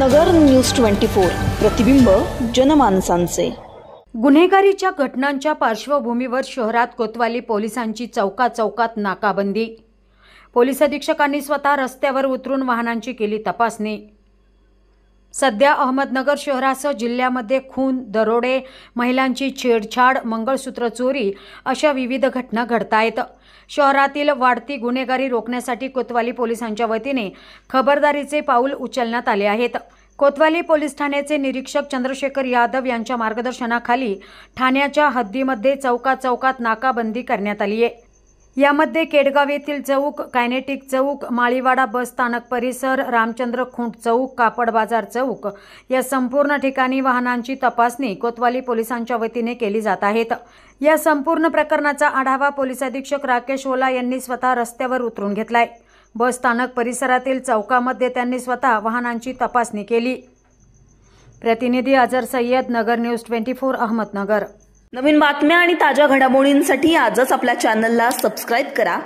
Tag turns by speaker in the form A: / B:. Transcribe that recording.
A: नगर news twenty four प्रतिबिंब जनमानसांचे गुन्हेगारीच्या घटनांच्या पार्श्वभूमीवर शहरात कोतवाली पोलिसांची चौका चौकात नाकाबंदी पोलीस अधीक्षकांनी स्वतः रस्त्यावर उतरून वाहनांची केली तपासणी सध्या अहमदनगर शहरासह जिल्ह्यामध्ये खून दरोडे महिलांची छेडछाड मंगळसूत्र चोरी अशा विविध घटना घडतायत शहरातील वाढती गुन्हेगारी रोखण्यासाठी कोतवाली पोलिसांच्या वतीने खबरदारीचे पाऊल उचलण्यात आले आहेत कोतवाली पोलीस ठाण्याचे निरीक्षक चंद्रशेखर यादव यांच्या मार्गदर्शनाखाली ठाण्याच्या हद्दीमध्ये चौकाचौकात नाकाबंदी करण्यात आली आहे यामध्ये केडगाव येथील चौक कायनेटिक चौक माळीवाडा बस स्थानक परिसर रामचंद्र खुंट चौक कापड बाजार चौक या संपूर्ण ठिकाणी वाहनांची तपासणी कोतवाली पोलिसांच्या वतीने केली जात आहेत या संपूर्ण प्रकरणाचा आढावा पोलीस अधीक्षक राकेश ओला यांनी स्वतः रस्त्यावर उतरून घेतलाय बस स्थानक परिसरातील चौकामध्ये त्यांनी स्वतः वाहनांची तपासणी केली प्रतिनिधी Azhar Sayyad Nagar news twenty four Ahmednagar नवीन बातम्या आणि ताज्या घडामोडींसाठी आजच आपल्या चॅनलला सबस्क्राईब करा